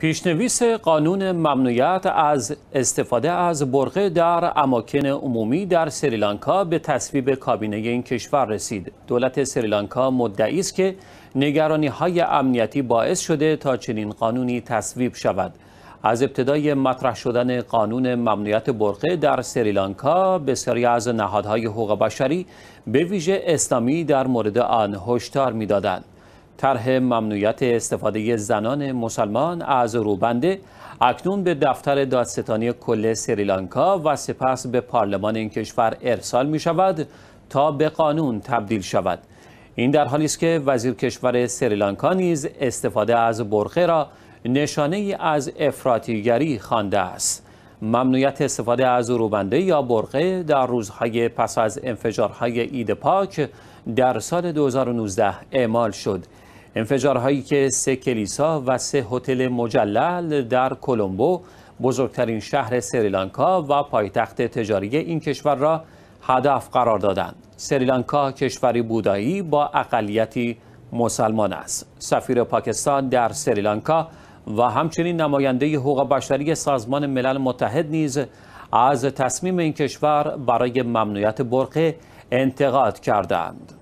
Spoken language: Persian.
پیشنویس قانون ممنوعیت از استفاده از برقه در اماکن عمومی در سریلانکا به تصویب کابینه این کشور رسید. دولت سریلانکا مدعی است که نگرانی های امنیتی باعث شده تا چنین قانونی تصویب شود. از ابتدای مطرح شدن قانون ممنوعیت برقه در سریلانکا بسیاری از نهادهای حقوق بشری به ویژه اسلامی در مورد آن هشدار میدادند. طرح ممنوعیت استفاده زنان مسلمان از روبنده اکنون به دفتر دادستانی کل سریلانکا و سپس به پارلمان این کشور ارسال می شود تا به قانون تبدیل شود این در حالی است که وزیر کشور سریلانکا نیز استفاده از برخه را نشانه ای از افراطیگری خوانده است ممنوعیت استفاده از روبنده یا برقه در روزهای پس از انفجارهای ایده پاک در سال 2019 اعمال شد انفجارهایی که سه کلیسا و سه هتل مجلل در کلمبو بزرگترین شهر سریلانکا و پایتخت تجاری این کشور را هدف قرار دادند. سریلانکا کشوری بودایی با اقلیتی مسلمان است. سفیر پاکستان در سریلانکا و همچنین نماینده حقوق بشری سازمان ملل متحد نیز از تصمیم این کشور برای ممنوعیت برقه انتقاد کردند.